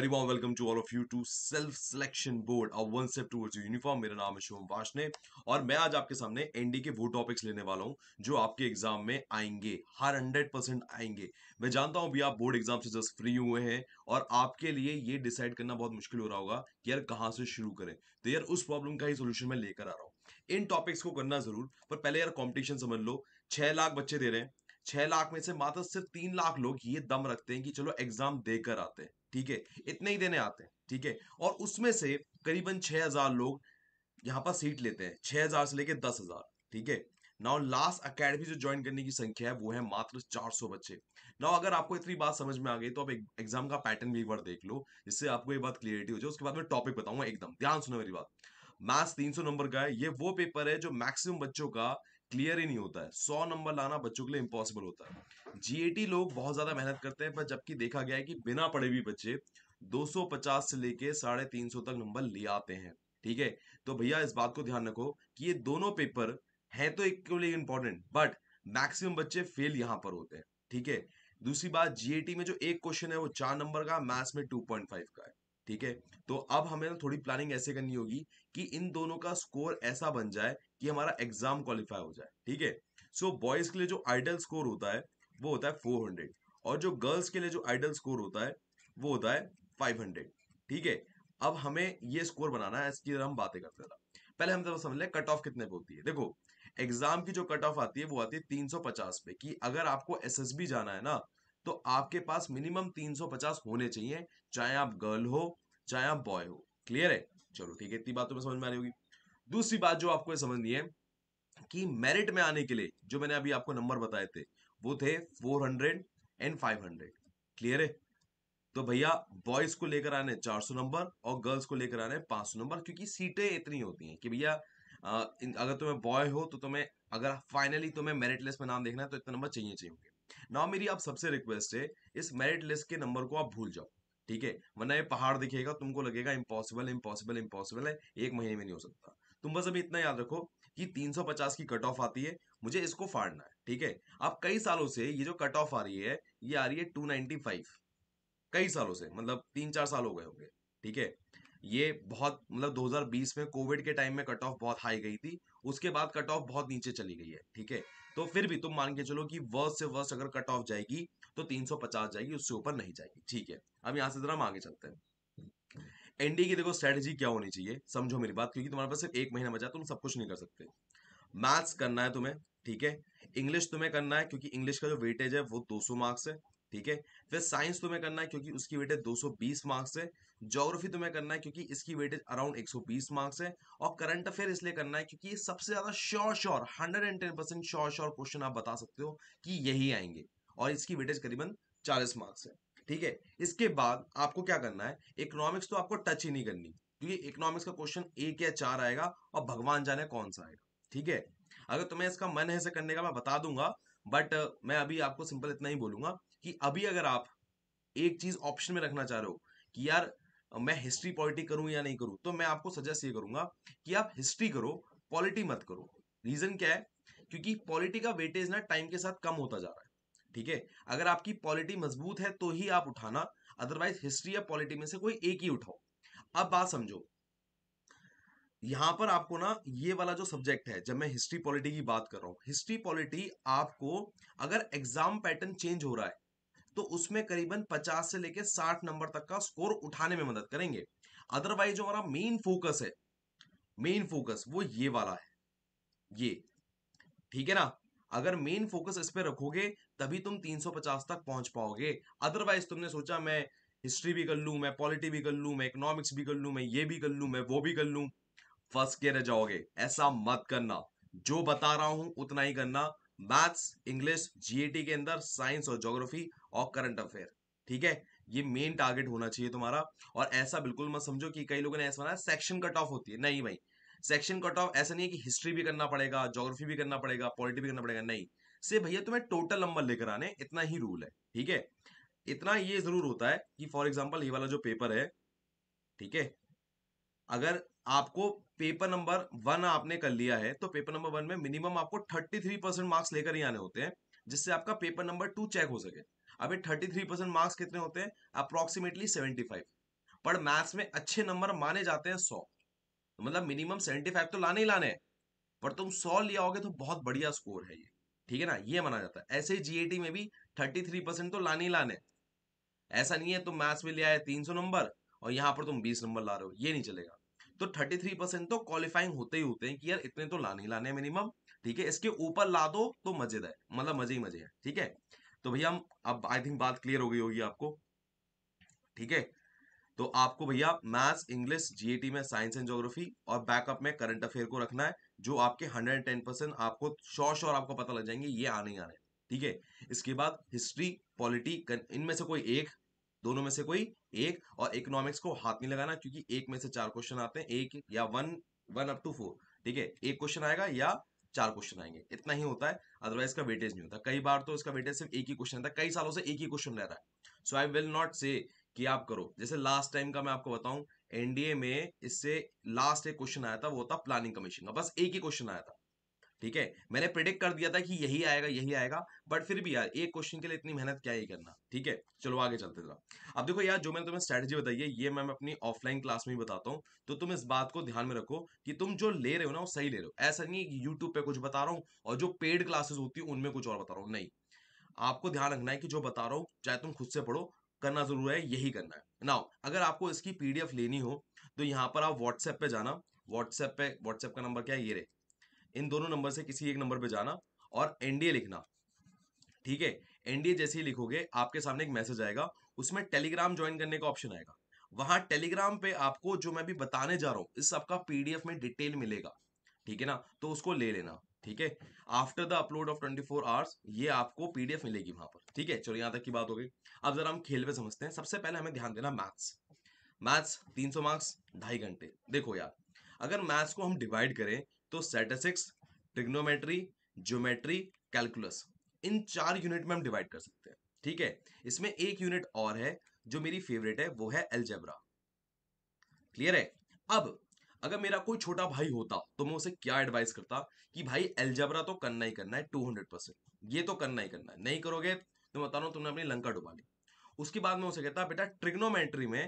very warm welcome to all of you to self selection board और one step towards uniform मेरा नाम है शुभम वाशने और मैं आज आपके सामने एनडी के वो टॉपिक्स लेने वाला हूं जो आपके एग्जाम में आएंगे हर हंड्रेड परसेंट आएंगे मैं जानता हूं भी आप बोर्ड एग्जाम से जस्ट फ्री हुए हैं और आपके लिए ये डिसाइड करना बहुत मुश्किल हो रहा होगा कि यार कहाँ से शुरू करें तो यार उस प्रॉब्लम का ही सोल्यूशन मैं लेकर आ रहा हूँ इन टॉपिक्स को करना जरूर पर पहले यार कॉम्पिटिशन समझ लो छह लाख बच्चे दे रहे हैं छह लाख में से मात्र सिर्फ तीन लाख लोग ये दम रखते हैं कि चलो एग्जाम देकर आते हैं ठीक है इतने ही देने आते हैं ठीक है और उसमें से करीबन छह हजार लोग यहाँ पर सीट लेते हैं छह हजार से लेके दस हजार ठीक है नाउ लास्ट अकेडमी जो ज्वाइन करने की संख्या है वो है मात्र 400 बच्चे नाउ अगर आपको इतनी बात समझ में आ गई तो आप एग्जाम का पैटर्न भी एक बार देख लो जिससे आपको ये बात क्लियरिटी हो जाए उसके बाद मैं टॉपिक बताऊंगा एकदम ध्यान सुनो मेरी बात मैथ्स 300 नंबर का है ये वो पेपर है जो मैक्सिमम बच्चों का क्लियर ही नहीं होता है सौ नंबर लाना बच्चों के लिए इम्पॉसिबल होता है जीएटी लोग बहुत ज्यादा मेहनत करते हैं पर जबकि देखा गया है कि बिना पढ़े भी बच्चे 250 से लेके साढ़े तीन सौ तक नंबर ले आते हैं ठीक है तो भैया इस बात को ध्यान रखो कि ये दोनों पेपर हैं तो एक इंपॉर्टेंट बट मैक्सिमम बच्चे फेल यहाँ पर होते हैं ठीक है दूसरी बात जीएटी में जो एक क्वेश्चन है वो चार नंबर का मैथ्स में टू पॉइंट फाइव का है ठीक है तो अब हमें ना थोड़ी प्लानिंग ऐसे करनी होगी कि इन दोनों का स्कोर ऐसा बन जाए कि हमारा एग्जाम क्वालिफाई हो जाए ठीक है सो बॉयज के लिए जो आइडल स्कोर होता है वो होता है फोर हंड्रेड और जो गर्ल्स के लिए जो आइडल स्कोर होता है वो होता है फाइव हंड्रेड ठीक है अब हमें ये स्कोर बनाना है इसकी हम बातें करते रहा पहले हम समझ लें कट ऑफ कितने पे होती है देखो एग्जाम की जो कट ऑफ आती है वो आती है 350 पे कि अगर आपको एसएसबी जाना है ना तो आपके पास मिनिमम 350 होने चाहिए चाहे आप गर्ल हो चाहे आप बॉय हो क्लियर है चलो ठीक है इतनी बातों में समझ में आ रही होगी दूसरी बात जो आपको समझनी है कि मेरिट में आने के लिए जो मैंने अभी आपको नंबर बताए थे वो थे 400 एंड 500 क्लियर है तो भैया बॉयज को लेकर आने 400 नंबर और गर्ल्स को लेकर आने 500 नंबर क्योंकि सीटें इतनी होती हैं कि भैया अगर तुम्हें बॉय हो तो तुम्हें अगर फाइनली तुम्हें मेरिट लिस्ट में नाम देखना है तो इतना नंबर चाहिए चाहिए होंगे ना मेरी आप सबसे रिक्वेस्ट है इस मेरिट लिस्ट के नंबर को आप भूल जाओ ठीक है वरना ये पहाड़ दिखेगा तुमको लगेगा इम्पॉसिबल इम्पॉसिबल इम्पॉसिबल है एक महीने में नहीं हो सकता तुम बस अभी इतना याद रखो कि 350 की कट ऑफ आती है मुझे इसको फाड़ना है ठीक है अब कई सालों से ये जो कट ऑफ आ रही है ये आ रही है 295 कई सालों से मतलब तीन चार साल हो गए होंगे ठीक है ये बहुत मतलब 2020 में कोविड के टाइम में कट ऑफ बहुत हाई गई थी उसके बाद कट ऑफ बहुत नीचे चली गई है ठीक है तो फिर भी तुम मान के चलो कि वर्ष से वर्ष अगर कट ऑफ जाएगी तो 350 जाएगी उससे ऊपर नहीं जाएगी ठीक है अब यहाँ से जरा हम आगे चलते हैं एनडी की देखो स्ट्रेटेजी क्या होनी चाहिए समझो मेरी बात क्योंकि तुम्हारे पास सिर्फ एक महीना बचा तुम सब कुछ नहीं कर सकते मैथ्स करना है तुम्हें ठीक है इंग्लिश तुम्हें करना है क्योंकि इंग्लिश का जो वेटेज है वो 200 मार्क्स है ठीक है फिर साइंस तुम्हें करना है क्योंकि उसकी वेटेज 220 मार्क्स है ज्योग्राफी तुम्हें करना है क्योंकि इसकी वेटेज अराउंड 120 मार्क्स है और करंट अफेयर इसलिए करना है क्योंकि ये सबसे ज्यादा sure sure 110 percent sure sure question आप बता सकते हो कि यही आएंगे और इसकी वेटेज करीबन चालीस मार्क्स है ठीक है इसके बाद आपको क्या करना है इकोनॉमिक्स तो आपको टच ही नहीं करनी क्योंकि इकोनॉमिक्स का क्वेश्चन एक या चार आएगा और भगवान जाने कौन सा आएगा ठीक है अगर तुम्हें इसका मन है से करने का मैं बता दूंगा बट मैं अभी आपको सिंपल इतना ही बोलूंगा कि अभी अगर आप एक चीज ऑप्शन में रखना चाह रहे हो कि यार मैं हिस्ट्री पॉलिटी करूं या नहीं करूं तो मैं आपको सजेस्ट ये करूंगा कि आप हिस्ट्री करो पॉलिटी मत करो रीजन क्या है क्योंकि पॉलिटी का वेटेज ना टाइम के साथ कम होता जा रहा है ठीक है अगर आपकी पॉलिटी मजबूत है तो ही आप उठाना अदरवाइज हिस्ट्री या पॉलिटी में से कोई एक ही उठाओ अब बात समझो यहां पर आपको ना ये वाला जो सब्जेक्ट है जब मैं हिस्ट्री पॉलिटी की बात कर रहा हूं हिस्ट्री पॉलिटी आपको अगर एग्जाम पैटर्न चेंज हो रहा है तो उसमें करीबन 50 से लेकर 60 नंबर तक का स्कोर उठाने में मदद करेंगे अदरवाइज जो हमारा मेन फोकस है मेन फोकस वो ये वाला है ये ठीक है ना अगर मेन फोकस इस पर रखोगे तभी तुम 350 तक पहुंच पाओगे अदरवाइज तुमने सोचा मैं हिस्ट्री भी कर लू मैं पॉलिटी भी कर लू मैं इकोनॉमिक्स भी कर लू मैं ये भी कर लू मैं वो भी कर लू फंस के रह जाओगे ऐसा मत करना जो बता रहा हूं उतना ही करना मैथ्स इंग्लिश जीएटी e के अंदर साइंस और जोग्राफी और करंट अफेयर ठीक है ये मेन टारगेट होना चाहिए तुम्हारा और ऐसा बिल्कुल मत समझो कि कई लोगों ने ऐसा बनाया सेक्शन कट ऑफ होती है नहीं भाई सेक्शन कट ऑफ ऐसा नहीं है कि हिस्ट्री भी करना पड़ेगा जोग्राफी भी करना पड़ेगा पॉलिटी भी करना पड़ेगा नहीं से भैया तुम्हें टोटल नंबर लेकर आने इतना ही रूल है ठीक है इतना ये जरूर होता है कि फॉर एग्जाम्पल ये वाला जो पेपर है ठीक है अगर आपको पेपर नंबर वन आपने कर लिया है तो पेपर नंबर वन में मिनिमम आपको थर्टी थ्री परसेंट मार्क्स लेकर ही आने होते हैं जिससे आपका पेपर नंबर टू चेक हो सके अभी थर्टी थ्री परसेंट मार्क्स कितने होते हैं अप्रोक्सीमेटली सेवेंटी फाइव पर मैथ्स में अच्छे नंबर माने जाते हैं सौ तो मतलब मिनिमम सेवेंटी फाइव तो लाने ही लाने हैं पर तुम सौ लिया होगे तो बहुत बढ़िया स्कोर है ये ठीक है ना ये माना जाता है ऐसे ही टी में भी थर्टी थ्री परसेंट तो लाने ही लाने ऐसा नहीं है तुम मैथ्स में लिया है तीन सौ नंबर और यहाँ पर तुम बीस नंबर ला रहे हो ये नहीं चलेगा तो 33 परसेंट तो क्वालिफाइंग होते ही होते हैं कि यार इतने तो लाने ही लाने मिनिमम ठीक है इसके ऊपर ला दो तो मजेदार मतलब मजे ही मजे है ठीक है तो भैया अब आई थिंक बात क्लियर हो गई होगी आपको ठीक है तो आपको भैया मैथ्स इंग्लिश जीएटी में साइंस एंड ज्योग्राफी और बैकअप में करंट अफेयर को रखना है जो आपके हंड्रेड टेन परसेंट आपको श्योर श्योर आपको पता लग जाएंगे ये आने ही आने ठीक है इसके बाद हिस्ट्री पॉलिटी इनमें से कोई एक दोनों में से कोई एक और इकोनॉमिक्स को हाथ नहीं लगाना क्योंकि एक में से चार क्वेश्चन आते हैं एक या one one up to four ठीक है एक क्वेश्चन आएगा या चार क्वेश्चन आएंगे इतना ही होता है अदरवाइज का वेटेज नहीं होता कई बार तो इसका वेटेज सिर्फ एक ही क्वेश्चन रहता है कई सालों से एक ही क्वेश्चन रह रहा है सो आई विल नॉट से कि आप करो जैसे लास्ट टाइम का मैं आपको बताऊं एनडीए में इससे लास्ट एक क्वेश्चन आया था वो था प्लानिंग कमीशन का बस एक ही क्वेश्चन आया था ठीक है मैंने प्रिडिक्ट कर दिया था कि यही आएगा यही आएगा बट फिर भी यार एक क्वेश्चन के लिए इतनी मेहनत क्या ही करना ठीक है चलो आगे चलते जरा अब देखो यार जो मैंने तुम्हें स्ट्रैटेजी बताई है ये मैं अपनी ऑफलाइन क्लास में बताता हूँ तो तुम इस बात को ध्यान में रखो कि तुम जो ले रहे हो ना वो सही ले रहे हो ऐसा नहीं है यूट्यूब पे कुछ बता रहा हूँ और जो पेड क्लासेस होती है उनमें कुछ और बता रहा हूँ नहीं आपको ध्यान रखना है कि जो बता रहा हूँ चाहे तुम खुद से पढ़ो करना जरूर है यही करना है नाउ अगर आपको इसकी पीडीएफ लेनी हो तो यहाँ पर आप व्हाट्सएप पे जाना व्हाट्सएप पे व्हाट्सएप का नंबर क्या है ये रहे इन दोनों नंबर से किसी एक नंबर पे जाना और एनडीए लिखना ठीक है एनडीए जैसे ही लिखोगे आपके सामने एक मैसेज आएगा उसमें टेलीग्राम ज्वाइन करने का ऑप्शन आएगा वहां टेलीग्राम पे आपको जो मैं भी बताने जा रहा हूँ इस सबका पीडीएफ में डिटेल मिलेगा ठीक है ना तो उसको ले लेना ठीक है after the upload of 24 four hours ये आपको पीडीएफ मिलेगी वहां पर ठीक है चलो यहां तक की बात हो गई अब जरा हम खेल पे समझते हैं सबसे पहले हमें ध्यान देना मैथ्स मैथ्स 300 मार्क्स ढाई घंटे देखो यार अगर मैथ्स को हम डिवाइड करें तो स्टैटिस्टिक्स ट्रिग्नोमेट्री ज्योमेट्री कैलकुलस इन चार यूनिट में हम डिवाइड कर सकते हैं ठीक है इसमें एक यूनिट और है जो मेरी फेवरेट है वो है एलजेब्रा क्लियर है अब अगर मेरा कोई छोटा भाई होता तो मैं उसे क्या एडवाइस करता कि भाई एलजेब्रा तो करना ही करना है टू हंड्रेड परसेंट ये तो करना ही करना है नहीं करोगे तो बता रहा हूं तुमने अपनी लंका डुबा ली उसके बाद में उसे कहता बेटा ट्रिग्नोमेट्री में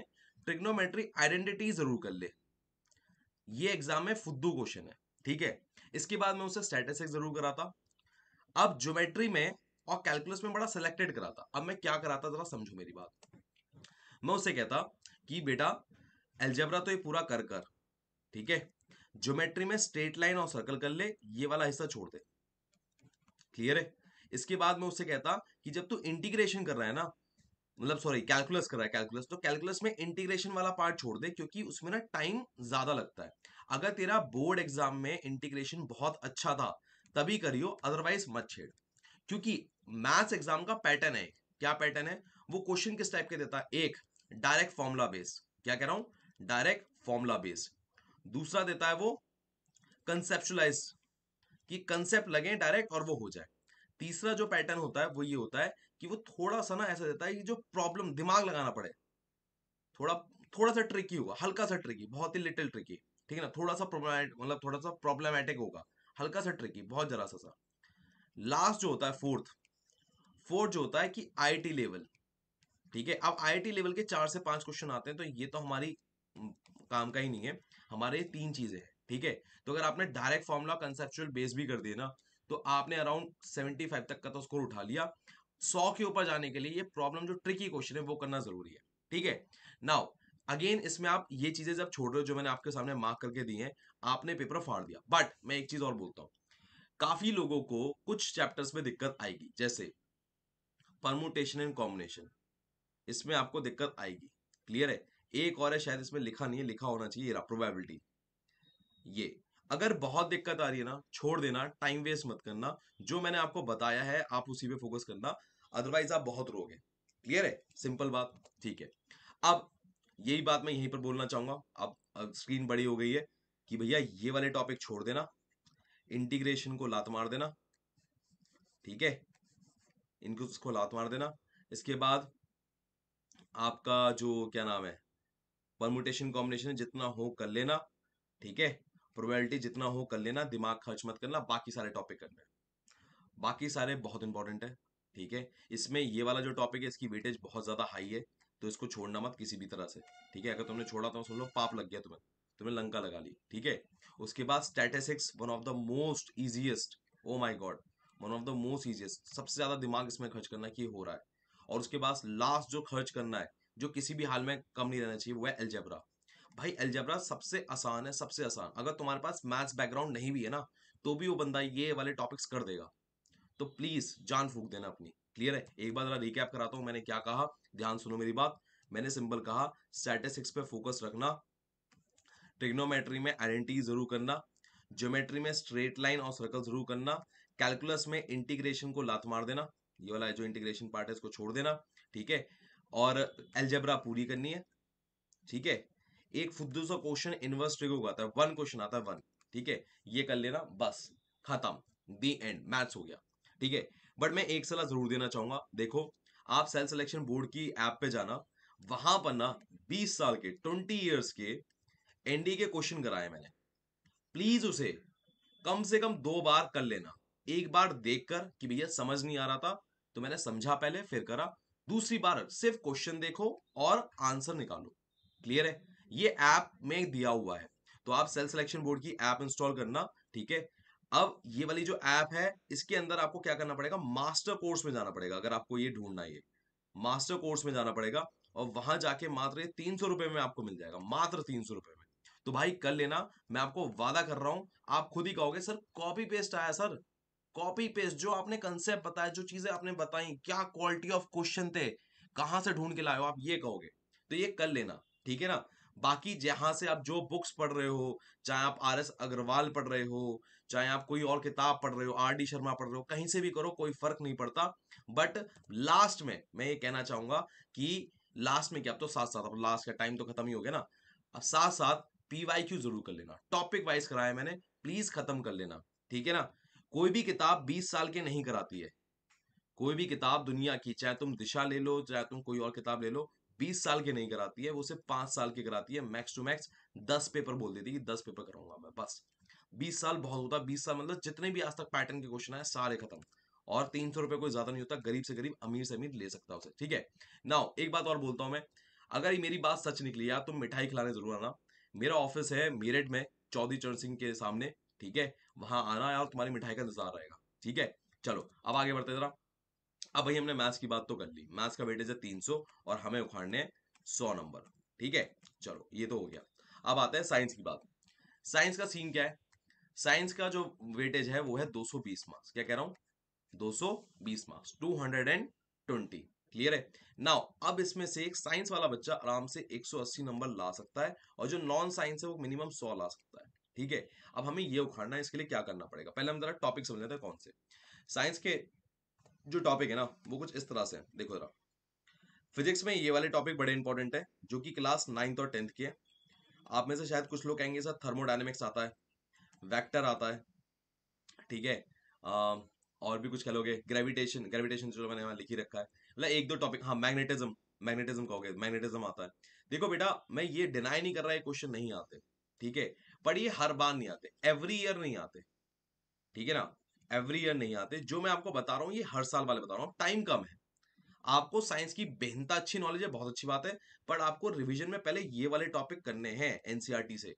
ट्रिग्नोमेट्री आइडेंटिटी जरूर कर ले ये एग्जाम में फुद्दू क्वेश्चन है ठीक है इसके बाद मैं उसे स्टैटिस्टिक्स जरूर कराता अब ज्योमेट्री में और कैलकुलस में बड़ा सिलेक्टेड कराता अब मैं क्या कराता जरा समझो मेरी बात मैं उसे कहता कि बेटा एल्जेब्रा तो ये पूरा कर कर ठीक है ज्योमेट्री में स्ट्रेट लाइन और सर्कल कर ले ये वाला हिस्सा छोड़ दे क्लियर है इसके बाद मैं उससे कहता कि जब तू इंटीग्रेशन कर रहा है ना मतलब सॉरी कैलकुलस कर रहा है कैलकुलस तो कैलकुलस में इंटीग्रेशन वाला पार्ट छोड़ दे क्योंकि उसमें ना टाइम ज्यादा लगता है अगर तेरा बोर्ड एग्जाम में इंटीग्रेशन बहुत अच्छा था तभी करियो अदरवाइज मत छेड़ क्योंकि मैथ्स एग्जाम का पैटर्न है क्या पैटर्न है वो क्वेश्चन किस टाइप के देता है एक डायरेक्ट फॉर्मुला बेस क्या कह रहा हूं डायरेक्ट फॉर्मुला बेस दूसरा देता है वो कंसेप्चुलाइज कि कंसेप्ट लगे डायरेक्ट और वो हो जाए तीसरा जो पैटर्न होता है वो ये होता है कि वो थोड़ा सा ना ऐसा देता है कि जो प्रॉब्लम दिमाग लगाना पड़े थोड़ा थोड़ा सा ट्रिकी होगा हल्का सा ट्रिकी बहुत ही लिटिल ट्रिकी ठीक है ना थोड़ा मतलब सा मतलब थोड़ा सा प्रॉब्लमेटिक होगा हल्का सा ट्रिकी बहुत जरा सा सा लास्ट जो होता है फोर्थ फोर्थ जो होता है कि आईटी लेवल ठीक है अब आईटी लेवल के चार से पांच क्वेश्चन आते हैं तो ये तो हमारी काम का ही नहीं है हमारे तीन चीजें हैं ठीक है तो अगर आपने डायरेक्ट फॉर्मुला कंसेप्चुअल बेस भी कर दिया ना तो आपने अराउंड सेवेंटी फाइव तक का तो स्कोर उठा लिया सौ के ऊपर जाने के लिए ये प्रॉब्लम जो ट्रिकी क्वेश्चन है वो करना जरूरी है ठीक है नाउ अगेन इसमें आप ये चीजें जब छोड़ रहे हो जो मैंने आपके सामने मार्क करके दी हैं आपने पेपर फाड़ दिया बट मैं एक चीज और बोलता हूँ काफी लोगों को कुछ चैप्टर्स में दिक्कत आएगी जैसे परमोटेशन एंड कॉम्बिनेशन इसमें आपको दिक्कत आएगी क्लियर है एक और है शायद इसमें लिखा नहीं है लिखा होना चाहिए प्रोबेबिलिटी ये अगर बहुत दिक्कत आ रही है ना छोड़ देना टाइम वेस्ट मत करना जो मैंने आपको बताया है आप उसी पे फोकस करना अदरवाइज आप बहुत रोगे क्लियर है सिंपल बात ठीक है अब यही बात मैं यहीं पर बोलना चाहूंगा अब, स्क्रीन बड़ी हो गई है कि भैया ये वाले टॉपिक छोड़ देना इंटीग्रेशन को लात मार देना ठीक है इनको उसको लात मार देना इसके बाद आपका जो क्या नाम है परमुटेशन कॉम्बिनेशन जितना हो कर लेना ठीक है प्रोबेबिलिटी जितना हो कर लेना दिमाग खर्च मत करना बाकी सारे टॉपिक करने बाकी सारे बहुत इंपॉर्टेंट है ठीक है इसमें ये वाला जो टॉपिक है इसकी वेटेज बहुत ज्यादा हाई है तो इसको छोड़ना मत किसी भी तरह से ठीक है अगर तुमने छोड़ा तो सुन लो पाप लग गया तुम्हें तुम्हें लंका लगा ली ठीक है उसके बाद statistics one of the most easiest oh my god one of the most easiest सबसे ज्यादा दिमाग इसमें खर्च करना कि हो रहा है और उसके बाद लास्ट जो खर्च करना है जो किसी भी हाल में कम नहीं रहना चाहिए वो है एल्जेब्रा भाई एल्जेब्रा सबसे आसान है सबसे आसान अगर तुम्हारे पास मैथ्स बैकग्राउंड नहीं भी है ना तो भी वो बंदा ये वाले टॉपिक्स कर देगा तो प्लीज जान फूक देना अपनी क्लियर है एक बार जरा रिकैप कराता हूँ मैंने क्या कहा ध्यान सुनो मेरी बात मैंने सिंपल कहा स्टैटिस्टिक्स पे फोकस रखना ट्रिग्नोमेट्री में आइडेंटिटी जरूर करना ज्योमेट्री में स्ट्रेट लाइन और सर्कल जरूर करना कैलकुलस में इंटीग्रेशन को लात मार देना ये वाला जो इंटीग्रेशन पार्ट है इसको छोड़ देना ठीक है और एल्जेब्रा पूरी करनी है ठीक है एक फुद्दू सा क्वेश्चन इनवर्स ट्रिगो का आता है वन क्वेश्चन आता है वन ठीक है ये कर लेना बस खत्म दी एंड मैथ्स हो गया ठीक है बट मैं एक सलाह जरूर देना चाहूंगा देखो आप सेल सिलेक्शन बोर्ड की ऐप पे जाना वहां पर ना 20 साल के 20 इयर्स के एनडी के क्वेश्चन कराए मैंने प्लीज उसे कम से कम दो बार कर लेना एक बार देखकर कि भैया समझ नहीं आ रहा था तो मैंने समझा पहले फिर करा दूसरी बार सिर्फ क्वेश्चन देखो और आंसर निकालो क्लियर है ये ऐप में दिया हुआ है तो आप सेल सिलेक्शन बोर्ड की ऐप इंस्टॉल करना ठीक है अब ये वाली जो ऐप है इसके अंदर आपको क्या करना पड़ेगा मास्टर कोर्स में जाना पड़ेगा अगर आपको ये ढूंढना है मास्टर कोर्स में जाना पड़ेगा और वहां जाके मात्र तीन सौ रुपए में आपको मिल जाएगा मात्र तीन सौ रुपए में तो भाई कर लेना मैं आपको वादा कर रहा हूं आप खुद ही कहोगे सर कॉपी पेस्ट आया सर कॉपी पेस्ट जो आपने कंसेप्ट बताया जो चीजें आपने बताई क्या क्वालिटी ऑफ क्वेश्चन थे कहां से ढूंढ के लाए हो आप ये कहोगे तो ये कर लेना ठीक है ना बाकी जहां से आप जो बुक्स पढ़ रहे हो चाहे आप आर एस अग्रवाल पढ़ रहे हो चाहे आप कोई और किताब पढ़ रहे हो आर डी शर्मा पढ़ रहे हो कहीं से भी करो कोई फर्क नहीं पड़ता बट लास्ट में मैं ये कहना चाहूंगा कि लास्ट में क्या तो साथ साथ लास्ट का टाइम तो खत्म ही हो गया ना अब साथ साथ पीवाई क्यू जरूर कर लेना टॉपिक वाइज कराया मैंने प्लीज खत्म कर लेना ठीक है ना कोई भी किताब बीस साल के नहीं कराती है कोई भी किताब दुनिया की चाहे तुम दिशा ले लो चाहे तुम कोई और किताब ले लो बीस साल के नहीं कराती है वो सिर्फ पांच साल के कराती है मैक्स टू मैक्स दस पेपर बोल देती है कि दस पेपर कराऊंगा मैं बस बीस साल बहुत होता है बीस साल मतलब जितने भी आज तक पैटर्न के क्वेश्चन आए सारे खत्म और तीन सौ रुपये कोई ज्यादा नहीं होता गरीब से गरीब अमीर से अमीर ले सकता है उसे ठीक है नाउ एक बात और बोलता हूँ मैं अगर ये मेरी बात सच निकली यार तुम तो मिठाई खिलाने जरूर आना मेरा ऑफिस है मेरठ में चौधरी चरण सिंह के सामने ठीक है वहां आना है और तुम्हारी मिठाई का इंतजार रहेगा ठीक है चलो अब आगे बढ़ते जरा अब भाई हमने मैथ्स की बात तो कर ली मैथ्स का वेटेज है तीन सौ और हमें उखाड़ने सौ नंबर ठीक है चलो ये तो हो गया अब आते हैं साइंस की बात साइंस का सीन क्या है साइंस का जो वेटेज है वो है 220 मार्क्स क्या कह रहा हूं 220 मार्क्स 220 क्लियर है नाउ अब इसमें से एक साइंस वाला बच्चा आराम से 180 नंबर ला सकता है और जो नॉन साइंस है वो मिनिमम 100 ला सकता है ठीक है अब हमें ये उखाड़ना है इसके लिए क्या करना पड़ेगा पहले हम जरा टॉपिक समझ लेते हैं कौन से साइंस के जो टॉपिक है ना वो कुछ इस तरह से है देखो जरा फिजिक्स में ये वाले टॉपिक बड़े इंपॉर्टेंट है जो कि क्लास नाइन्थ और टेंथ के हैं आप में से शायद कुछ लोग कहेंगे सर थर्मोडाइनमिक्स आता है वेक्टर आता है ठीक है और भी कुछ कह लोगे ग्रेविटेशन ग्रेविटेशन जो मैंने यहाँ लिखी रखा है मतलब एक दो टॉपिक हाँ मैग्नेटिज्म मैग्नेटिज्म कहोगे मैग्नेटिज्म आता है देखो बेटा मैं ये डिनाई नहीं कर रहा है क्वेश्चन नहीं आते ठीक है पर ये हर बार नहीं आते एवरी ईयर नहीं आते ठीक है ना एवरी ईयर नहीं आते जो मैं आपको बता रहा हूँ ये हर साल वाले बता रहा हूँ टाइम कम है आपको साइंस की बेहनता अच्छी नॉलेज है बहुत अच्छी बात है पर आपको रिविजन में पहले ये वाले टॉपिक करने हैं एनसीआरटी e से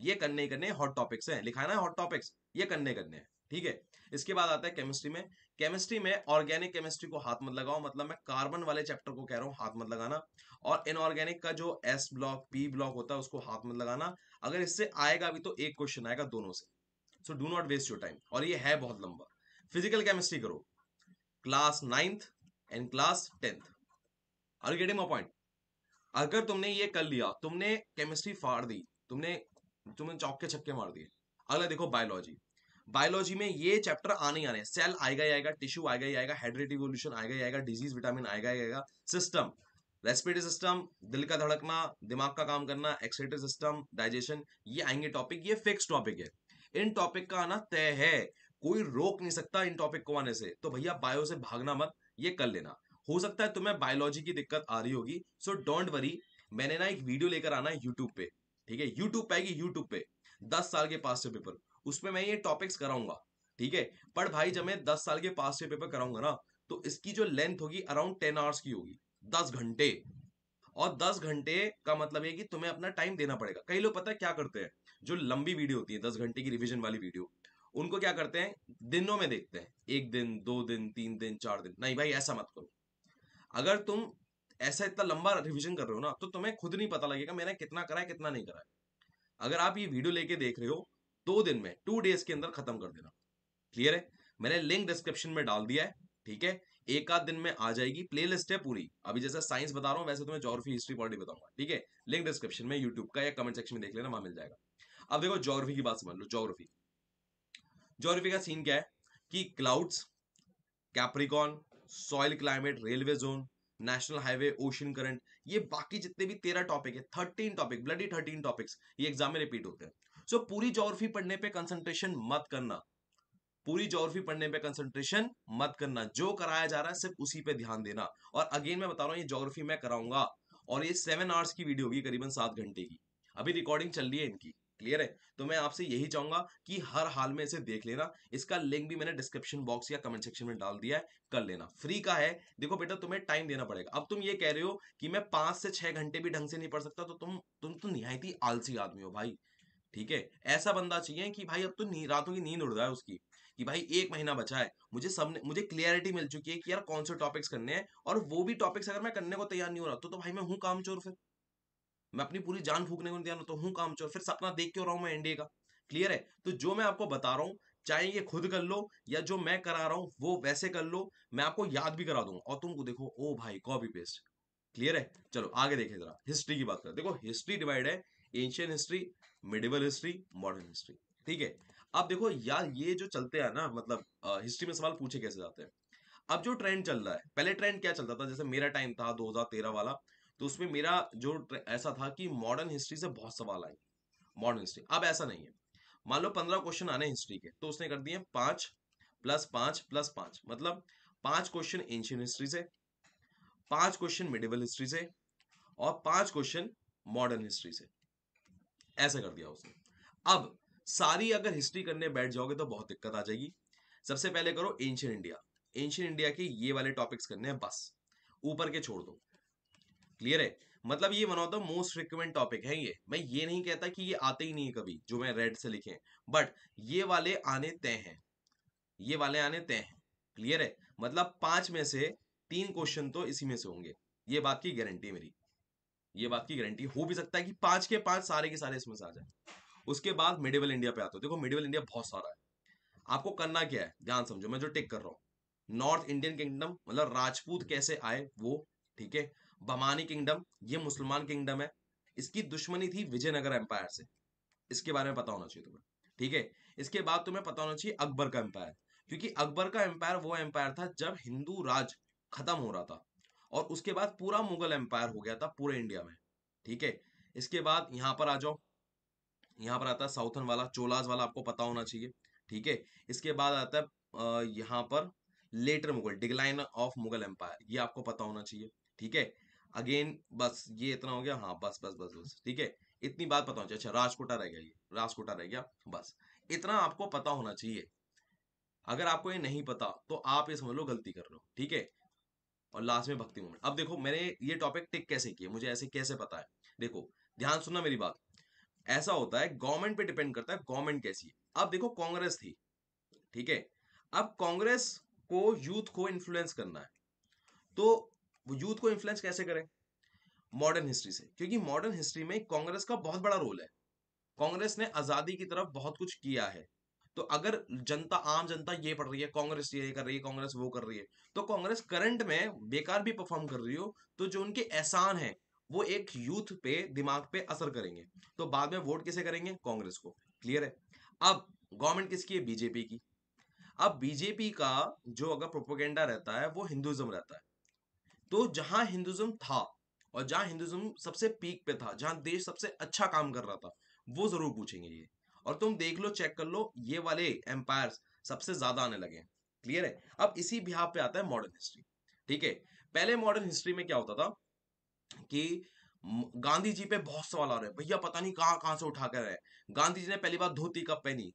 ये करने ही करने हॉट टॉपिक्स हैं लिखाना है हॉट टॉपिक्स ये करने करने हैं ठीक है इसके बाद आता है केमिस्ट्री में केमिस्ट्री में ऑर्गेनिक केमिस्ट्री को हाथ मत लगाओ मतलब मैं कार्बन वाले चैप्टर को कह रहा हूँ हाथ मत लगाना और इनऑर्गेनिक का जो एस ब्लॉक पी ब्लॉक होता है उसको हाथ मत लगाना अगर इससे आएगा भी तो एक क्वेश्चन आएगा दोनों से so do not waste your time और ये है बहुत लंबा फिजिकल केमिस्ट्री करो class ninth and class tenth are getting my point अगर तुमने ये कर लिया तुमने केमिस्ट्री फाड़ दी तुमने तुमने चौके छक्के मार दिए अगला देखो बायोलॉजी बायोलॉजी में ये चैप्टर आने ही आने सेल आएगा ही आएगा टिश्यू आएगा ही आएगा हाइड्रेट इवोल्यूशन आएगा ही आएगा डिजीज विटामिन आएगा ही आएगा सिस्टम रेस्पिरेटरी सिस्टम दिल का धड़कना दिमाग का काम करना एक्सरेटरी सिस्टम डाइजेशन ये आएंगे टॉपिक ये फिक्स टॉपिक है इन टॉपिक का आना तय है कोई रोक नहीं सकता इन टॉपिक को आने से तो भैया बायो से भागना मत ये कर लेना हो सकता है तुम्हें बायोलॉजी की दिक्कत आ रही होगी सो डोंट वरी मैंने ना एक वीडियो लेकर आना है यूट्यूब पे ठीक है यूट्यूब पे आएगी यूट्यूब पे दस साल के पास से पेपर उसमें मैं ये टॉपिक्स कराऊंगा ठीक है पर भाई जब मैं दस साल के पास से पेपर कराऊंगा ना तो इसकी जो लेंथ होगी अराउंड टेन आवर्स की होगी दस घंटे और दस घंटे का मतलब है कि तुम्हें अपना टाइम देना पड़ेगा कई लोग पता है क्या करते हैं जो लंबी वीडियो होती है दस घंटे की रिविजन वाली वीडियो उनको क्या करते हैं दिनों में देखते हैं एक दिन दो दिन तीन दिन चार दिन नहीं भाई ऐसा मत करो अगर तुम ऐसा इतना लंबा रिविजन कर रहे हो ना तो तुम्हें खुद नहीं पता लगेगा मैंने कितना करा है कितना नहीं करा है अगर आप ये वीडियो लेके देख रहे हो दो दिन में टू डेज के अंदर खत्म कर देना क्लियर है मैंने लिंक डिस्क्रिप्शन में डाल दिया है ठीक है एक आध दिन में आ जाएगी प्लेलिस्ट है पूरी अभी जैसे साइंस बता रहा हूँ वैसे तुम्हें जोग्रफी हिस्ट्री पॉलिटी बताऊंगा ठीक है लिंक डिस्क्रिप्शन में यूट्यूब का या कमेंट सेक्शन में देख लेना वहां मिल जाएगा अब देखो जोग्रफी की बात समझ लो जोग्रफी जोग्रफी का सीन क्या है कि clouds Capricorn soil climate railway zone national highway ocean current ये बाकी जितने भी तेरह टॉपिक है thirteen topic bloody thirteen topics ये एग्जाम में रिपीट होते हैं सो so, पूरी जोग्राफी पढ़ने पे कंसंट्रेशन मत करना पूरी जोग्राफी पढ़ने पे कंसंट्रेशन मत करना जो कराया जा रहा है सिर्फ उसी पे ध्यान देना और अगेन मैं बता रहा हूँ ये जोग्राफी मैं कराऊंगा और ये सेवन आवर्स की वीडियो होगी करीबन सात घंटे की अभी रिकॉर्डिंग चल रही है इनकी क्लियर है तो मैं आपसे यही चाहूंगा कि हर हाल में इसे देख लेना इसका लिंक भी मैंने डिस्क्रिप्शन बॉक्स या कमेंट सेक्शन में डाल दिया है कर लेना फ्री का है देखो बेटा तुम्हें टाइम देना पड़ेगा अब तुम ये कह रहे हो कि मैं पांच से छह घंटे भी ढंग से नहीं पढ़ सकता तो तुम तुम तो निहायती आलसी आदमी हो भाई ठीक है ऐसा बंदा चाहिए कि भाई अब तो रातों की नींद उड़ जाए उसकी कि भाई एक महीना बचा है मुझे सबने मुझे क्लियरिटी मिल चुकी है कि यार कौन से टॉपिक्स करने हैं और वो भी टॉपिक्स अगर मैं करने को तैयार नहीं हो रहा तो, तो भाई मैं हूं काम चोर फिर मैं अपनी पूरी जान फूकने को तैयार होता तो हूँ चोर फिर सपना देख क्यों रहा हूँ मैं एनडीए का क्लियर है तो जो मैं आपको बता रहा हूँ चाहे ये खुद कर लो या जो मैं करा रहा हूँ वो वैसे कर लो मैं आपको याद भी करा दूंगा और तुमको देखो ओ भाई कॉपी पेस्ट क्लियर है चलो आगे देखे जरा हिस्ट्री की बात करें देखो हिस्ट्री डिवाइड है ancient history medieval history modern history ठीक है अब देखो यार ये जो चलते हैं ना मतलब आ, हिस्ट्री में सवाल पूछे कैसे जाते हैं अब जो ट्रेंड चल रहा है पहले ट्रेंड क्या चलता था जैसे मेरा टाइम था 2013 वाला तो उसमें मेरा जो ऐसा था कि मॉडर्न हिस्ट्री से बहुत सवाल आए मॉडर्न हिस्ट्री अब ऐसा नहीं है मान लो पंद्रह क्वेश्चन आने हिस्ट्री के तो उसने कर दिए पांच प्लस पांच प्लस पांच मतलब पांच क्वेश्चन एंशियन हिस्ट्री से पांच क्वेश्चन मिडिवल हिस्ट्री से और पांच क्वेश्चन मॉडर्न हिस्ट्री से ऐसा कर दिया उसने अब सारी अगर हिस्ट्री करने बैठ जाओगे तो बहुत दिक्कत आ जाएगी सबसे पहले करो एंशियन इंडिया एंशियन इंडिया के ये वाले टॉपिक्स करने हैं बस ऊपर के छोड़ दो क्लियर है मतलब ये one of the most frequent topic है ये मैं ये नहीं कहता कि ये आते ही नहीं है कभी जो मैं रेड से लिखे बट ये वाले आने तय हैं ये वाले आने तय हैं क्लियर है मतलब पांच में से तीन क्वेश्चन तो इसी में से होंगे ये बात की गारंटी मेरी ये बात की गारंटी हो भी सकता है कि पांच के पांच सारे के सारे इसमें से आ जाए उसके बाद मिडिवल इंडिया पे आते हो देखो मिडिवल इंडिया बहुत सारा है आपको करना क्या है ध्यान समझो मैं जो टिक कर रहा हूँ नॉर्थ इंडियन किंगडम मतलब राजपूत कैसे आए वो ठीक है बमानी किंगडम ये मुसलमान किंगडम है इसकी दुश्मनी थी विजयनगर एम्पायर से इसके बारे में पता होना चाहिए तुम्हें ठीक है इसके बाद तुम्हें पता होना चाहिए अकबर का एम्पायर क्योंकि अकबर का एम्पायर वो एम्पायर था जब हिंदू राज खत्म हो रहा था और उसके बाद पूरा मुगल एम्पायर हो गया था पूरे इंडिया में ठीक है इसके बाद यहाँ पर आ जाओ यहाँ पर आता है साउथन वाला चोलाज वाला आपको पता होना चाहिए ठीक है इसके बाद आता है यहाँ पर later Mughal decline of Mughal empire ये आपको पता होना चाहिए ठीक है अगेन बस ये इतना हो गया हाँ बस बस बस बस ठीक है इतनी बात पता होनी चाहिए अच्छा राजकोटा रह गया ये राजकोटा रह गया बस इतना आपको पता होना चाहिए अगर आपको ये नहीं पता तो आप ये समझ लो गलती कर रहे हो ठीक है और लास्ट में भक्ति मूवमेंट अब देखो मैंने ये टॉपिक टिक कैसे किया मुझे ऐसे कैसे पता है देखो ध्यान सुनना मेरी बात ऐसा होता है गवर्नमेंट पे डिपेंड करता है गवर्नमेंट कैसी है अब देखो कांग्रेस थी ठीक है अब कांग्रेस को यूथ को इन्फ्लुएंस करना है तो वो यूथ को इन्फ्लुएंस कैसे करें मॉडर्न हिस्ट्री से क्योंकि मॉडर्न हिस्ट्री में कांग्रेस का बहुत बड़ा रोल है कांग्रेस ने आजादी की तरफ बहुत कुछ किया है तो अगर जनता आम जनता ये पढ़ रही है कांग्रेस ये कर रही है कांग्रेस वो कर रही है तो कांग्रेस करंट में बेकार भी परफॉर्म कर रही हो तो जो उनके एहसान है वो एक यूथ पे दिमाग पे असर करेंगे तो बाद में वोट किसे करेंगे कांग्रेस को क्लियर है अब गवर्नमेंट किसकी है बीजेपी की अब बीजेपी का जो अगर प्रोपोगेंडा रहता है वो हिंदुज्म रहता है तो जहां हिंदुज्म था और जहां हिंदुज्म सबसे पीक पे था जहां देश सबसे अच्छा काम कर रहा था वो जरूर पूछेंगे ये और तुम देख लो चेक कर लो ये वाले एम्पायर सबसे ज्यादा आने लगे क्लियर है अब इसी बिहार पे आता है मॉडर्न हिस्ट्री ठीक है पहले मॉडर्न हिस्ट्री में क्या होता था कि गांधी जी पे बहुत सवाल आ रहे हैं भैया पता नहीं कहाँ कहाँ से उठा कर है गांधी जी ने पहली बार धोती कब पहनी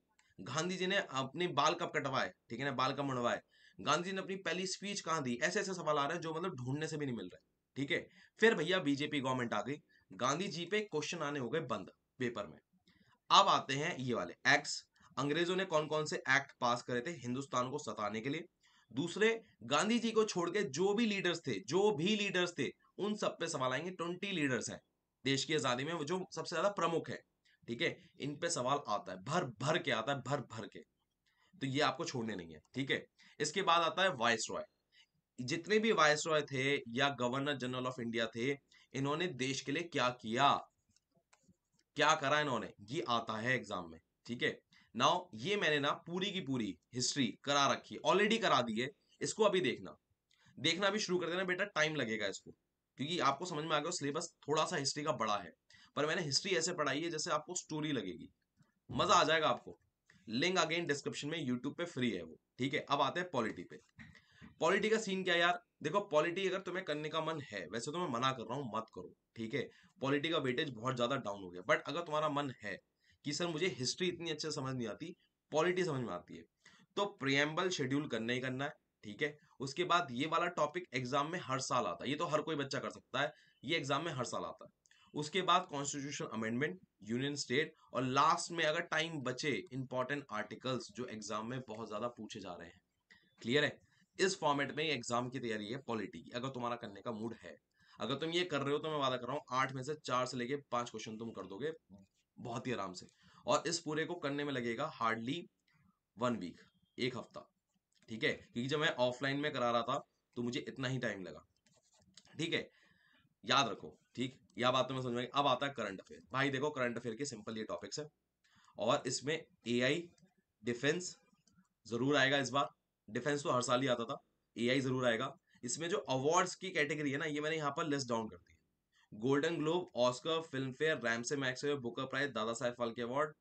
गांधी जी ने अपने बाल कब कटवाए ठीक है ना बाल कब मुड़वाए गांधी ने अपनी पहली स्पीच कहां दी ऐसे ऐसे सवाल आ रहे हैं जो मतलब ढूंढने से भी नहीं मिल रहे ठीक है फिर भैया बीजेपी गवर्नमेंट आ गई गांधी जी पे क्वेश्चन आने हो गए बंद पेपर में अब आते हैं ये वाले एक्ट अंग्रेजों ने कौन कौन से एक्ट पास करे थे हिंदुस्तान को सताने के लिए दूसरे गांधी जी को छोड़ के जो भी लीडर्स थे जो भी लीडर्स थे उन सब पे सवाल आएंगे ट्वेंटी लीडर्स हैं देश की आजादी में जो सबसे ज्यादा प्रमुख है ठीक है इन पे सवाल आता है भर भर के आता है भर भर के तो ये आपको छोड़ने नहीं है ठीक है इसके बाद आता है वाइस रॉय जितने भी वाइस रॉय थे या गवर्नर जनरल ऑफ इंडिया थे इन्होंने देश के लिए क्या किया क्या करा इन्होंने ये आता है एग्जाम में ठीक है नाउ ये मैंने ना पूरी की पूरी हिस्ट्री करा रखी है ऑलरेडी करा दी है इसको अभी देखना देखना भी शुरू कर देना बेटा टाइम लगेगा इसको क्योंकि आपको समझ में आ गया सिलेबस थोड़ा सा हिस्ट्री का बड़ा है पर मैंने हिस्ट्री ऐसे पढ़ाई है जैसे आपको स्टोरी लगेगी मजा आ जाएगा आपको लिंक अगेन डिस्क्रिप्शन में यूट्यूब पे फ्री है वो ठीक है अब आते हैं पॉलिटी पे पॉलिटी का सीन क्या यार देखो पॉलिटी अगर तुम्हें करने का मन है वैसे तो मैं मना कर रहा हूँ मत करो ठीक है पॉलिटी का वेटेज बहुत ज्यादा डाउन हो गया बट अगर तुम्हारा मन है कि सर मुझे हिस्ट्री इतनी अच्छे समझ नहीं आती पॉलिटी समझ में आती है तो प्रियम्बल शेड्यूल करना ही करना है ठीक है उसके बाद ये वाला टॉपिक एग्जाम में हर साल आता है ये तो हर कोई बच्चा कर सकता है ये एग्जाम में हर साल आता है उसके बाद कॉन्स्टिट्यूशन अमेंडमेंट यूनियन स्टेट और लास्ट में अगर टाइम बचे इंपॉर्टेंट आर्टिकल्स जो एग्जाम में बहुत ज्यादा पूछे जा रहे हैं क्लियर है इस फॉर्मेट में एग्जाम की तैयारी है पॉलिटी की अगर तुम्हारा करने का मूड है अगर तुम ये कर रहे हो तो मैं वादा कर रहा हूँ आठ में से चार से लेके पांच क्वेश्चन तुम कर दोगे बहुत ही आराम से और इस पूरे को करने में लगेगा हार्डली वन वीक एक हफ्ता ठीक है क्योंकि जब मैं ऑफलाइन में करा रहा था तो मुझे इतना ही टाइम लगा ठीक है याद रखो ठीक यह बात तुम्हें तो समझ में अब आता है करंट अफेयर भाई देखो करंट अफेयर के सिंपल ये टॉपिक्स है और इसमें ए डिफेंस जरूर आएगा इस बार डिफेंस तो हर साल ही आता था ए जरूर आएगा इसमें जो अवार्ड्स की कैटेगरी है ना ये मैंने यहाँ पर लिस्ट डाउन कर दी है golden globe Oscar Filmfare रैमसे मैक्स Booker prize Dada Saheb Phalke award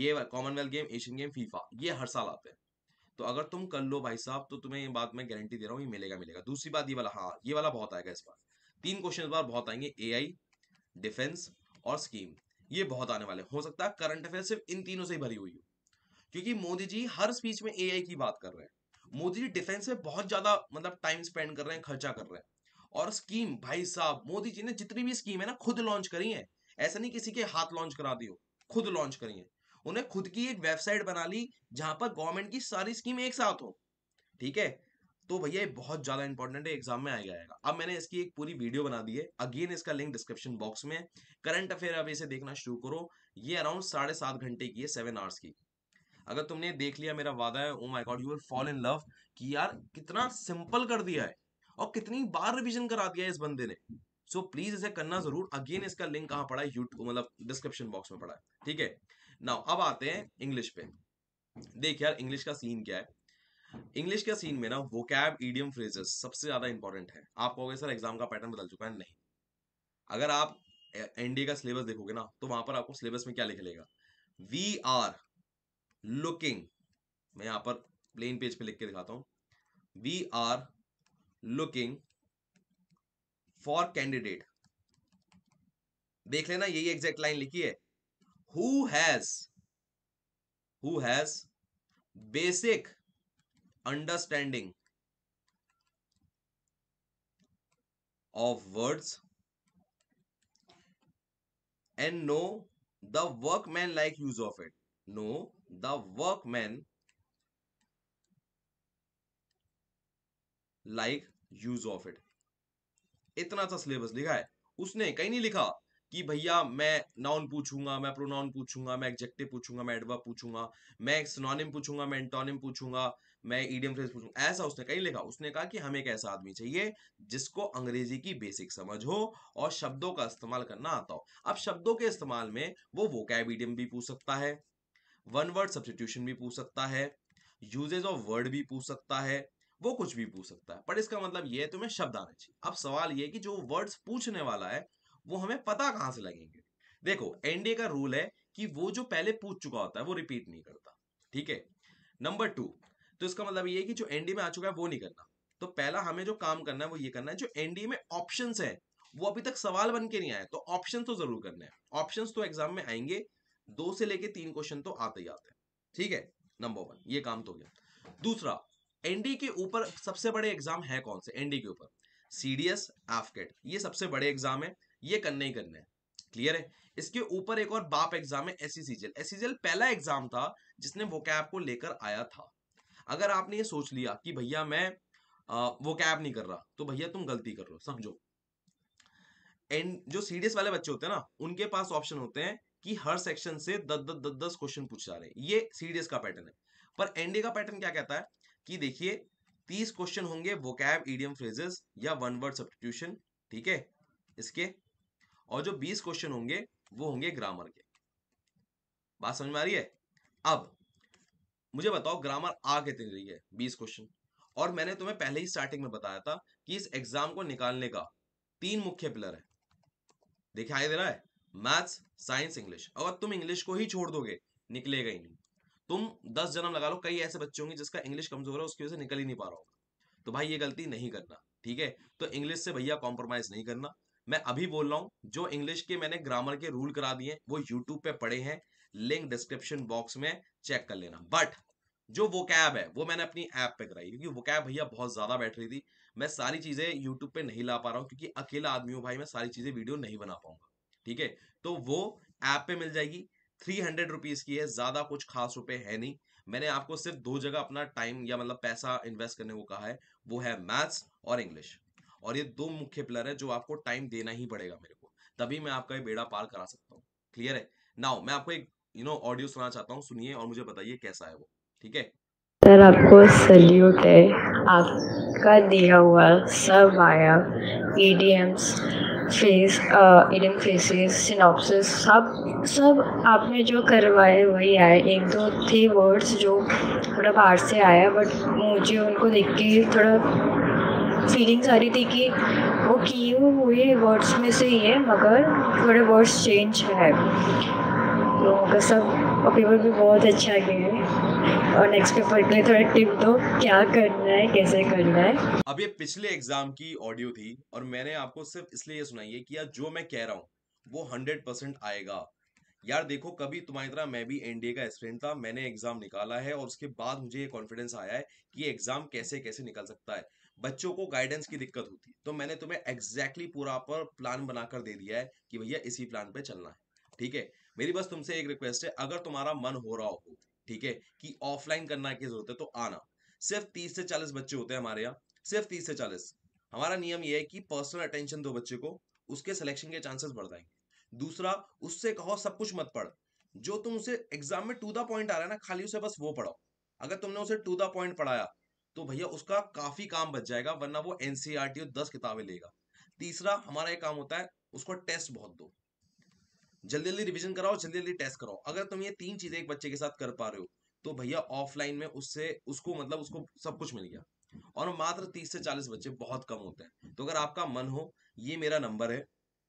ये Commonwealth game Asian game FIFA ये हर साल आते हैं तो अगर तुम कर लो भाई साहब तो तुम्हें ये बात मैं गारंटी दे रहा हूँ ये मिलेगा मिलेगा दूसरी बात ये वाला हाँ ये वाला बहुत आएगा इस बार तीन क्वेश्चन इस बार बहुत आएंगे ए डिफेंस और स्कीम ये बहुत आने वाले हो सकता है करंट अफेयर सिर्फ इन तीनों से ही भरी हुई हो क्योंकि मोदी जी हर स्पीच में एआई की बात कर रहे हैं मोदी जी डिफेंस में बहुत ज्यादा मतलब टाइम स्पेंड कर रहे हैं खर्चा कर रहे हैं और स्कीम भाई साहब मोदी जी ने जितनी भी स्कीम है ना खुद लॉन्च करी है ऐसा नहीं किसी के हाथ लॉन्च करा दी खुद लॉन्च करी है उन्हें खुद की एक वेबसाइट बना ली जहां पर गवर्नमेंट की सारी स्कीम एक साथ हो ठीक है तो भैया ये बहुत ज्यादा इंपॉर्टेंट है एग्जाम में आएगा आएगा अब मैंने इसकी एक पूरी वीडियो बना दी है अगेन इसका लिंक डिस्क्रिप्शन बॉक्स में करंट अफेयर अब इसे देखना शुरू करो ये अराउंड साढ़े सात घंटे की है सेवन आवर्स की अगर तुमने देख लिया मेरा वादा है oh my God you will fall in love कि यार कितना सिंपल कर दिया है और कितनी बार रिविजन करा दिया है इस बंदे ने सो so, प्लीज इसे करना जरूर अगेन इसका लिंक कहाँ पड़ा है यूट्यूब मतलब डिस्क्रिप्शन बॉक्स में पड़ा है ठीक है नाउ अब आते हैं इंग्लिश पे देख यार इंग्लिश का सीन क्या है इंग्लिश के सीन में ना वो कैब ईडियम फ्रेजेस सबसे ज्यादा इंपॉर्टेंट है आप कहोगे सर एग्जाम का पैटर्न बदल चुका है नहीं अगर आप एनडीए का सिलेबस देखोगे ना तो वहां पर आपको सिलेबस में क्या लिख लेगा वी आर लुकिंग मैं यहां पर प्लेन पेज पे लिख के दिखाता हूं we are looking for candidate देख लेना यही एग्जैक्ट लाइन लिखी है who has who has basic understanding of words and know the workman like use of it know the workman like use of it इतना सा सिलेबस लिखा है उसने कहीं नहीं लिखा कि भैया मैं नाउन पूछूंगा मैं प्रोनाउन पूछूंगा मैं एग्जेक्टिव पूछूंगा मैं एडवा पूछूंगा मैं सोनोनिम पूछूंगा मैं एंटोनिम पूछूंगा मैं ईडियम फ्रेज पूछूंगा ऐसा उसने कहीं लिखा उसने कहा कि हमें एक ऐसा आदमी चाहिए जिसको अंग्रेजी की बेसिक समझ हो और शब्दों का इस्तेमाल करना आता हो अब शब्दों के इस्तेमाल में वो वो कैबिडियम भी पूछ सकता है वन वर्ड सब्सटीट्यूशन भी पूछ सकता है यूजेज ऑफ वर्ड भी पूछ सकता है वो कुछ भी पूछ सकता है पर इसका मतलब ये है तुम्हें शब्द आना चाहिए अब सवाल ये कि जो वर्ड्स पूछने वाला है वो हमें पता कहां से लगेंगे देखो एनडीए का रूल है कि वो जो पहले पूछ चुका होता है वो रिपीट नहीं करता ठीक है नंबर टू तो इसका मतलब ये है कि जो एनडीए में आ चुका है वो नहीं करना तो पहला हमें जो काम करना है वो ये करना है जो एनडीए में ऑप्शन है वो अभी तक सवाल बन के नहीं आया तो ऑप्शन तो जरूर करना है ऑप्शन तो एग्जाम में आएंगे दो से लेके तीन क्वेश्चन तो आते ही आते हैं ठीक है नंबर वन ये काम तो गया दूसरा एनडी के ऊपर सबसे बड़े एग्जाम है कौन से एनडी के ऊपर सीडीएस एफकेट e ये सबसे बड़े एग्जाम है ये करने ही करने है क्लियर है इसके ऊपर एक और बाप एग्जाम है एससीसीजल एससीजल e e पहला एग्जाम था जिसने वो कैब को लेकर आया था अगर आपने ये सोच लिया कि भैया मैं आ, वो कैब नहीं कर रहा तो भैया तुम गलती कर रहे हो समझो एंड जो सीडीएस वाले बच्चे होते हैं ना उनके पास ऑप्शन होते हैं कि हर सेक्शन से दस दस दस दस क्वेश्चन पूछ जा रहे हैं ये सीडीएस का पैटर्न है पर एनडीए का पैटर्न क्या कहता है कि देखिए तीस क्वेश्चन होंगे वो कैब ईडियम फ्रेजेस या वन वर्ड सब्सटीट्यूशन ठीक है इसके और जो बीस क्वेश्चन होंगे वो होंगे ग्रामर के बात समझ में आ रही है अब मुझे बताओ ग्रामर आ कितनी रही है बीस क्वेश्चन और मैंने तुम्हें पहले ही स्टार्टिंग में बताया था कि इस एग्जाम को निकालने का तीन मुख्य पिलर है दिखाई दे रहा है मैथ्स साइंस इंग्लिश अगर तुम इंग्लिश को ही छोड़ दोगे निकलेगा ही नहीं तुम दस जन्म लगा लो कई ऐसे बच्चे होंगे जिसका इंग्लिश कमजोर है उसकी वजह से निकल ही नहीं पा रहा होगा तो भाई ये गलती नहीं करना ठीक है तो इंग्लिश से भैया कॉम्प्रोमाइज नहीं करना मैं अभी बोल रहा हूँ जो इंग्लिश के मैंने ग्रामर के रूल करा दिए वो यूट्यूब पे पड़े हैं लिंक डिस्क्रिप्शन बॉक्स में चेक कर लेना बट जो वो कैब है वो मैंने अपनी ऐप पे कराई क्योंकि वो कैब भैया बहुत ज्यादा बैठ रही थी मैं सारी चीजें यूट्यूब पे नहीं ला पा रहा हूँ क्योंकि अकेला आदमी हूँ भाई मैं सारी चीजें वीडियो नहीं बना पाऊंगा ठीक है तो वो ऐप पे मिल जाएगी थ्री हंड्रेड रुपीज की है ज्यादा कुछ खास रुपए है नहीं मैंने आपको सिर्फ दो जगह अपना टाइम या मतलब पैसा इन्वेस्ट करने को कहा है वो है मैथ्स और इंग्लिश और ये दो मुख्य पिलर है जो आपको टाइम देना ही पड़ेगा मेरे को तभी मैं आपका ये बेड़ा पार करा सकता हूँ क्लियर है नाउ मैं आपको एक यू नो ऑडियो सुनाना चाहता हूँ सुनिए और मुझे बताइए कैसा है वो ठीक है सर आपको सल्यूट है आपका दिया हुआ सब आया idioms phrase idiom phrases synopsis सब सब आपने जो करवाए वही आए एक दो थे वर्ड्स जो थोड़ा बाहर से आया बट मुझे उनको देख के थोड़ा फीलिंग्स आ रही थी कि वो किए हुए वर्ड्स में से ही है मगर थोड़े वर्ड्स चेंज है लोगों तो का सब पेपर भी बहुत अच्छा गया है और नेक्स्ट पेपर के लिए थोड़ा टिप दो क्या करना है कैसे करना है अब ये पिछले एग्जाम की ऑडियो थी और मैंने आपको सिर्फ इसलिए सुनाई है कि यार जो मैं कह रहा हूँ वो हंड्रेड परसेंट आएगा यार देखो कभी तुम्हारी तरह मैं भी एनडीए का स्टूडेंट था मैंने एग्जाम निकाला है और उसके बाद मुझे ये कॉन्फिडेंस आया है कि एग्जाम कैसे कैसे निकल सकता है बच्चों को गाइडेंस की दिक्कत होती है तो मैंने तुम्हें एग्जैक्टली पूरा पर प्लान बनाकर दे दिया है कि भैया इसी प्लान पे चलना है ठीक है मेरी बस तुमसे एक रिक्वेस्ट है अगर तुम्हारा मन हो रहा हो ठीक है कि ऑफलाइन करना की जरूरत है तो आना सिर्फ तीस से चालीस बच्चे होते हैं हमारे यहाँ सिर्फ तीस से चालीस हमारा नियम यह है कि पर्सनल अटेंशन दो बच्चे को उसके सिलेक्शन के चांसेस बढ़ जाएंगे दूसरा उससे कहो सब कुछ मत पढ़ जो तुम उसे एग्जाम में टू द पॉइंट आ रहा है ना खाली उसे बस वो पढ़ाओ अगर तुमने उसे टू द पॉइंट पढ़ाया तो भैया उसका काफी काम बच जाएगा वरना वो एनसीआर e टी दस किताबें लेगा तीसरा हमारा एक काम होता है उसको टेस्ट बहुत दो जल्दी जल्दी रिविजन कराओ जल्दी जल्दी टेस्ट कराओ अगर तुम ये तीन चीजें एक बच्चे के साथ कर पा रहे हो तो भैया ऑफलाइन में उससे उसको मतलब उसको सब कुछ मिल गया और मात्र तीस से चालीस बच्चे बहुत कम होते हैं तो अगर आपका मन हो ये मेरा नंबर है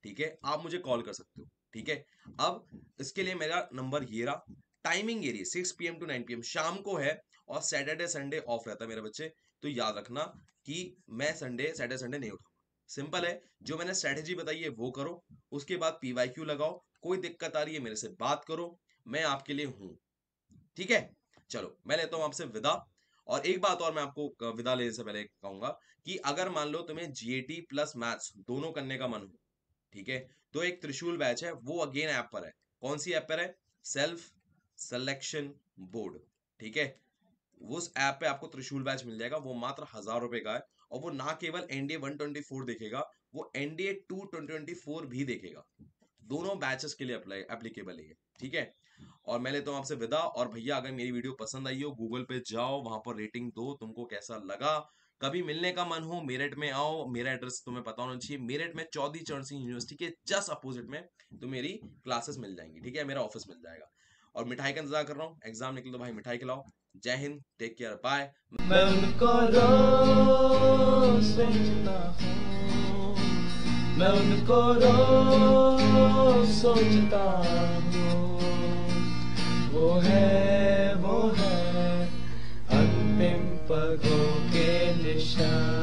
ठीक है आप मुझे कॉल कर सकते हो ठीक है अब इसके लिए मेरा नंबर ये रहा टाइमिंग ये रही six P to nine P शाम को है और सैटरडे संडे ऑफ रहता है मेरे बच्चे तो याद रखना कि मैं संडे सैटरडे संडे नहीं उठाऊंगा सिंपल है जो मैंने स्ट्रैटेजी बताई है वो करो उसके बाद पीवाईक्यू लगाओ कोई दिक्कत आ रही है मेरे से बात करो मैं आपके लिए हूं ठीक है चलो मैं लेता हूं आपसे विदा और एक बात और मैं आपको विदा लेने से पहले कहूंगा कि अगर मान लो तुम्हें जीएटी प्लस मैथ्स दोनों करने का मन हो ठीक है तो एक त्रिशूल बैच है वो अगेन ऐप पर है कौन सी ऐप पर है सेल्फ सिलेक्शन बोर्ड ठीक है उस ऐप पे आपको त्रिशूल बैच मिल जाएगा वो मात्र हजार रुपए का है और वो ना केवल एनडीए वन ट्वेंटी फोर देखेगा वो एनडीए टू ट्वेंटी फोर भी देखेगा दोनों बैचेस के लिए अप्लाई एप्लीकेबल है ठीक है और मैं लेता हूँ आपसे विदा और भैया अगर मेरी वीडियो पसंद आई हो गूगल पे जाओ वहां पर रेटिंग दो तुमको कैसा लगा कभी मिलने का मन हो मेरठ में आओ मेरा एड्रेस तुम्हें पता होना चाहिए मेरठ में चौधरी चरण सिंह यूनिवर्सिटी के जस्ट अपोजिट में तो मेरी क्लासेस मिल जाएंगी ठीक है मेरा ऑफिस मिल जाएगा और मिठाई का इंतजार कर रहा हूँ एग्जाम निकल तो भाई मिठाई खिलाओ जय हिंद टेक केयर बाय मैं उनको सोचता वो है वो है अंतिम पगों के निशान